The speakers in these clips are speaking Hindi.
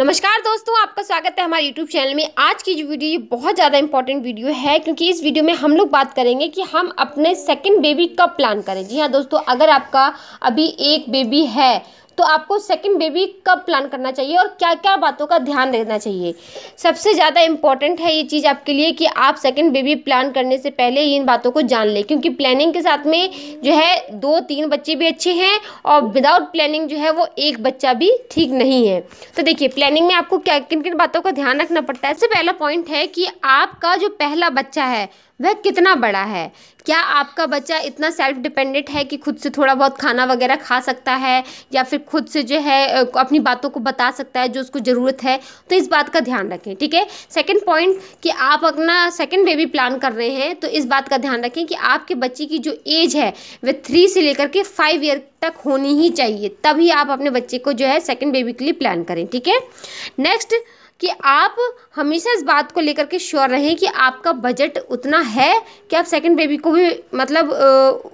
नमस्कार दोस्तों आपका स्वागत है हमारे YouTube चैनल में आज की जो वीडियो ये बहुत ज़्यादा इंपॉर्टेंट वीडियो है क्योंकि इस वीडियो में हम लोग बात करेंगे कि हम अपने सेकंड बेबी कब प्लान करें जी हाँ दोस्तों अगर आपका अभी एक बेबी है तो आपको सेकेंड बेबी कब प्लान करना चाहिए और क्या क्या बातों का ध्यान देना चाहिए सबसे ज़्यादा इम्पॉर्टेंट है ये चीज़ आपके लिए कि आप सेकेंड बेबी प्लान करने से पहले इन बातों को जान लें क्योंकि प्लानिंग के साथ में जो है दो तीन बच्चे भी अच्छे हैं और विदाउट प्लानिंग जो है वो एक बच्चा भी ठीक नहीं है तो देखिए प्लानिंग में आपको क्या किन किन बातों का ध्यान रखना पड़ता है सबसे पहला पॉइंट है कि आपका जो पहला बच्चा है वह कितना बड़ा है क्या आपका बच्चा इतना सेल्फ डिपेंडेंट है कि खुद से थोड़ा बहुत खाना वगैरह खा सकता है या फिर खुद से जो है अपनी बातों को बता सकता है जो उसको ज़रूरत है तो इस बात का ध्यान रखें ठीक है सेकंड पॉइंट कि आप अपना सेकंड बेबी प्लान कर रहे हैं तो इस बात का ध्यान रखें कि आपके बच्चे की जो एज है वह थ्री से लेकर के फाइव ईयर तक होनी ही चाहिए तभी आप अपने बच्चे को जो है सेकेंड बेबी के लिए प्लान करें ठीक है नेक्स्ट कि आप हमेशा इस बात को लेकर के श्योर रहें कि आपका बजट उतना है कि आप सेकंड बेबी को भी मतलब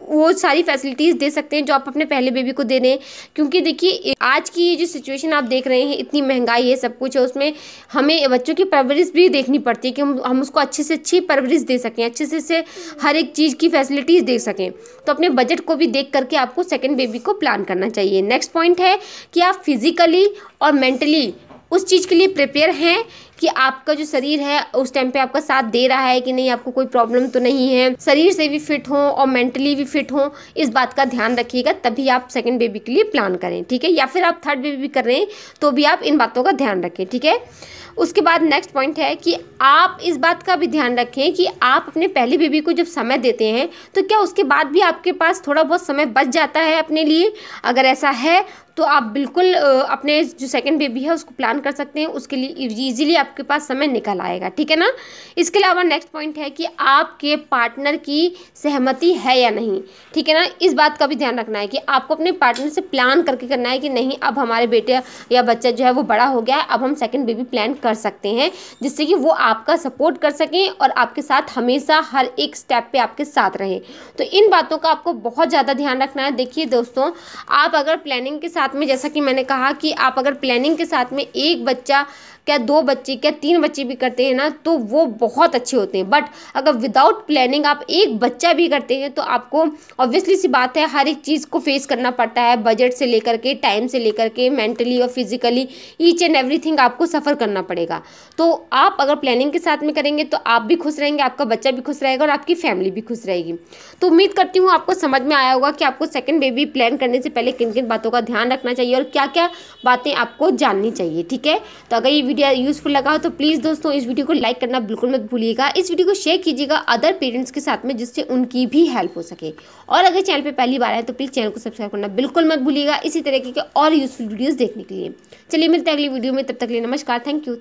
वो सारी फैसिलिटीज़ दे सकते हैं जो आप अपने पहले बेबी को दे रहे हैं क्योंकि देखिए आज की ये जो सिचुएशन आप देख रहे हैं इतनी महंगाई है सब कुछ है उसमें हमें बच्चों की परवरिश भी देखनी पड़ती है कि हम उसको अच्छे से अच्छी परवरिश दे सकें अच्छे से से हर एक चीज़ की फैसिलिटीज़ दे सकें तो अपने बजट को भी देख करके आपको सेकेंड बेबी को प्लान करना चाहिए नेक्स्ट पॉइंट है कि आप फिज़िकली और मेंटली उस चीज़ के लिए प्रिपेयर हैं कि आपका जो शरीर है उस टाइम पे आपका साथ दे रहा है कि नहीं आपको कोई प्रॉब्लम तो नहीं है शरीर से भी फिट हो और मेंटली भी फिट हो इस बात का ध्यान रखिएगा तभी आप सेकेंड बेबी के लिए प्लान करें ठीक है या फिर आप थर्ड बेबी कर रहे हैं तो भी आप इन बातों का ध्यान रखें ठीक है उसके बाद नेक्स्ट पॉइंट है कि आप इस बात का भी ध्यान रखें कि आप अपने पहले बेबी को जब समय देते हैं तो क्या उसके बाद भी आपके पास थोड़ा बहुत समय बच जाता है अपने लिए अगर ऐसा है तो आप बिल्कुल अपने जो सेकेंड बेबी है उसको प्लान कर सकते हैं उसके लिए ईजिली आपके पास समय निकल आएगा ठीक है ना इसके अलावा नेक्स्ट पॉइंट है कि आपके पार्टनर की सहमति है या नहीं ठीक है ना इस बात का भी ध्यान रखना है कि आपको अपने पार्टनर से प्लान करके करना है कि नहीं अब हमारे बेटे या बच्चा जो है वो बड़ा हो गया है अब हम सेकेंड बेबी प्लान कर सकते हैं जिससे कि वो आपका सपोर्ट कर सकें और आपके साथ हमेशा हर एक स्टेप पर आपके साथ रहे तो इन बातों का आपको बहुत ज़्यादा ध्यान रखना है देखिए दोस्तों आप अगर प्लानिंग के साथ में जैसा कि मैंने कहा कि आप अगर प्लानिंग के साथ में एक बच्चा क्या दो बच्चे बच्चे क्या तीन बच्चे भी करते हैं ना तो वो बहुत अच्छे होते हैं बट अगर विदाउट प्लानिंग आप एक बच्चा भी करते हैं तो आपको ऑब्वियसली सी बात है हर एक चीज़ को फेस करना पड़ता है बजट से लेकर के टाइम से लेकर के मेंटली और फिजिकली ईच एंड एवरी आपको सफ़र करना पड़ेगा तो आप अगर प्लानिंग के साथ में करेंगे तो आप भी खुश रहेंगे आपका बच्चा भी खुश रहेगा और आपकी फैमिली भी खुश रहेगी तो उम्मीद करती हूँ आपको समझ में आया होगा कि आपको सेकेंड बेबी प्लान करने से पहले किन किन बातों का ध्यान रखना चाहिए और क्या क्या बातें आपको जाननी चाहिए ठीक है तो अगर ये वीडियो यूज़फुल लगा लगा हो तो प्लीज़ दोस्तों इस वीडियो को लाइक करना बिल्कुल मत भूलिएगा इस वीडियो को शेयर कीजिएगा अदर पेरेंट्स के साथ में जिससे उनकी भी हेल्प हो सके और अगर चैनल पर पहली बार आए तो प्लीज़ चैनल को सब्सक्राइब करना बिल्कुल मत भूलिएगा इसी तरीके के और यूज़फुल वीडियोज़ देखने के लिए चलिए मिलते हैं अगली वीडियो में तब तक लिए नमस्कार थैंक यू